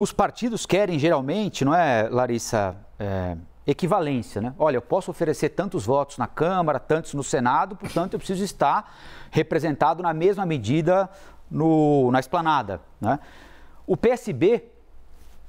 Os partidos querem geralmente, não é, Larissa, é, equivalência, né? Olha, eu posso oferecer tantos votos na Câmara, tantos no Senado, portanto eu preciso estar representado na mesma medida no, na esplanada, né? O PSB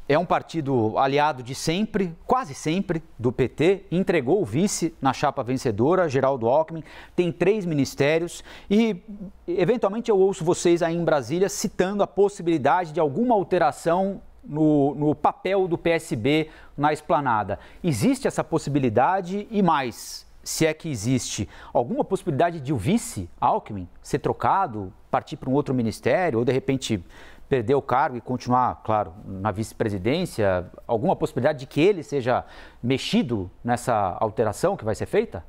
é um partido aliado de sempre, quase sempre, do PT, entregou o vice na chapa vencedora, Geraldo Alckmin, tem três ministérios e, eventualmente, eu ouço vocês aí em Brasília citando a possibilidade de alguma alteração no, no papel do PSB na esplanada. Existe essa possibilidade e mais, se é que existe, alguma possibilidade de o vice Alckmin ser trocado, partir para um outro ministério ou de repente perder o cargo e continuar, claro, na vice-presidência? Alguma possibilidade de que ele seja mexido nessa alteração que vai ser feita?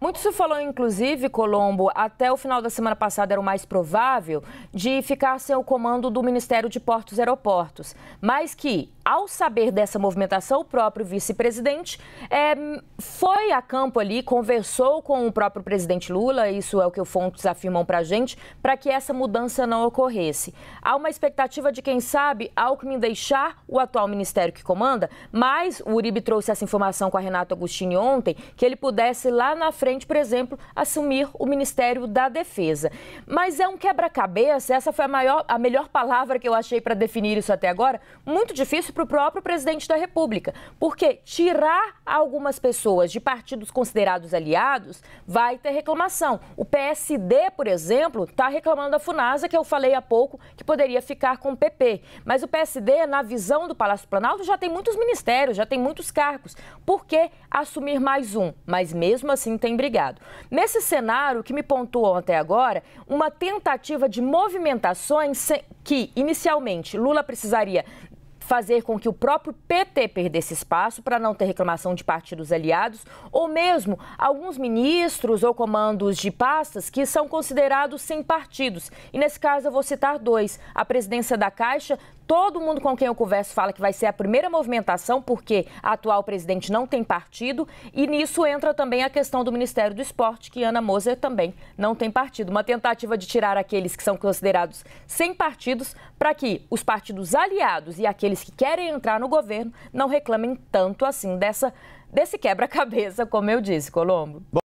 Muito se falou, inclusive, Colombo, até o final da semana passada era o mais provável de ficar sem o comando do Ministério de Portos e Aeroportos, mas que, ao saber dessa movimentação, o próprio vice-presidente é, foi a campo ali, conversou com o próprio presidente Lula, isso é o que o fontes afirmam para a gente, para que essa mudança não ocorresse. Há uma expectativa de, quem sabe, Alckmin deixar o atual ministério que comanda, mas o Uribe trouxe essa informação com a Renata Agostini ontem, que ele pudesse lá na frente frente, por exemplo, assumir o Ministério da Defesa. Mas é um quebra-cabeça, essa foi a, maior, a melhor palavra que eu achei para definir isso até agora, muito difícil para o próprio presidente da República, porque tirar algumas pessoas de partidos considerados aliados vai ter reclamação. O PSD, por exemplo, está reclamando da FUNASA, que eu falei há pouco, que poderia ficar com o PP. Mas o PSD, na visão do Palácio Planalto, já tem muitos ministérios, já tem muitos cargos. Por que assumir mais um? Mas mesmo assim tem Obrigado. brigado. Nesse cenário que me pontuam até agora, uma tentativa de movimentações que, inicialmente, Lula precisaria fazer com que o próprio PT perdesse espaço para não ter reclamação de partidos aliados, ou mesmo alguns ministros ou comandos de pastas que são considerados sem partidos. E nesse caso eu vou citar dois: a presidência da Caixa Todo mundo com quem eu converso fala que vai ser a primeira movimentação, porque a atual presidente não tem partido, e nisso entra também a questão do Ministério do Esporte, que Ana Moser também não tem partido. Uma tentativa de tirar aqueles que são considerados sem partidos, para que os partidos aliados e aqueles que querem entrar no governo não reclamem tanto assim dessa, desse quebra-cabeça, como eu disse, Colombo. Bom...